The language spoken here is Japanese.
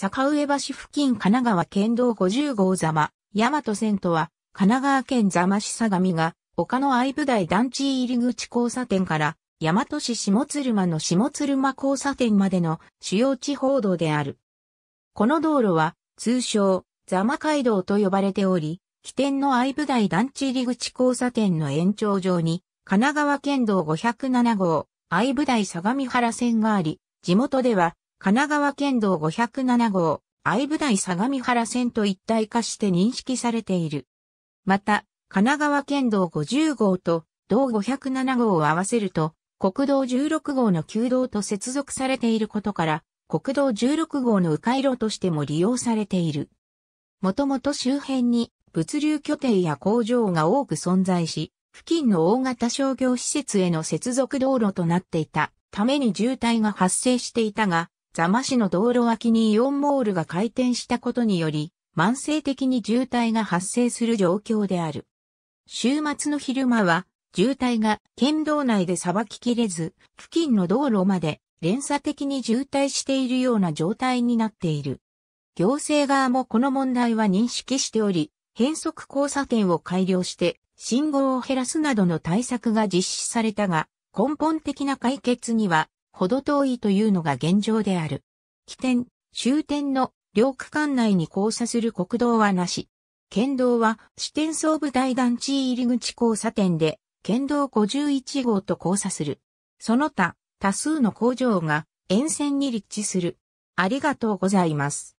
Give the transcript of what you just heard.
坂上橋付近神奈川県道50号座間、大和線とは、神奈川県座間市相模が、丘の相部台団地入り口交差点から、大和市下鶴間の下鶴間交差点までの主要地方道である。この道路は、通称、座間街道と呼ばれており、起点の相部台団地入り口交差点の延長上に、神奈川県道507号、相部台相模原線があり、地元では、神奈川県道507号、愛部台相模原線と一体化して認識されている。また、神奈川県道50号と道507号を合わせると、国道16号の旧道と接続されていることから、国道16号の迂回路としても利用されている。もともと周辺に物流拠点や工場が多く存在し、付近の大型商業施設への接続道路となっていたために渋滞が発生していたが、座間市の道路脇にイオンモールが開店したことにより、慢性的に渋滞が発生する状況である。週末の昼間は、渋滞が県道内でさばききれず、付近の道路まで連鎖的に渋滞しているような状態になっている。行政側もこの問題は認識しており、変則交差点を改良して、信号を減らすなどの対策が実施されたが、根本的な解決にはほど遠いというのが現状である。起点、終点の両区間内に交差する国道はなし。県道は支店総武大団地入口交差点で、県道51号と交差する。その他、多数の工場が沿線に立地する。ありがとうございます。